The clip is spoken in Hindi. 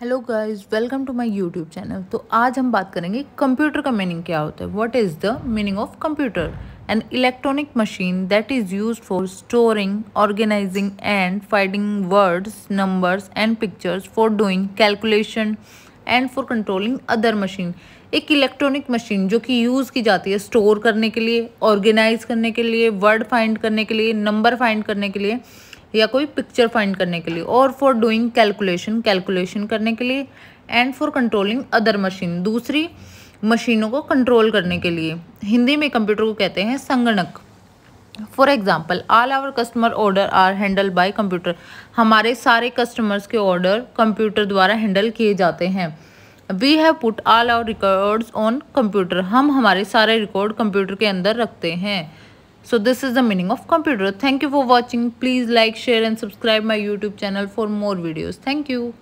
Hello guys welcome to my YouTube channel तो आज हम बात करेंगे कंप्यूटर का मीनिंग क्या होता है what is the meaning of computer an electronic machine that is used for storing organizing and finding words numbers and pictures for doing calculation and for controlling other machine एक इलेक्ट्रॉनिक मशीन जो कि यूज़ की जाती है स्टोर करने के लिए ऑर्गेनाइज करने के लिए वर्ड फाइंड करने के लिए नंबर फाइंड करने के लिए या कोई पिक्चर फाइंड करने के लिए और फॉर डूइंग कैलकुलेशन कैलकुलेशन करने के लिए and for controlling other machine दूसरी मशीनों को कंट्रोल करने के लिए हिंदी में कंप्यूटर को कहते हैं संगणक for example all our customer order are handle by computer हमारे सारे कस्टमर्स के ऑर्डर कंप्यूटर द्वारा हैंडल किए जाते हैं we have put all our records on computer हम हमारे सारे रिकॉर्ड कंप्यूटर के अंदर रखते हैं So this is the meaning of computer. Thank you for watching. Please like, share and subscribe my YouTube channel for more videos. Thank you.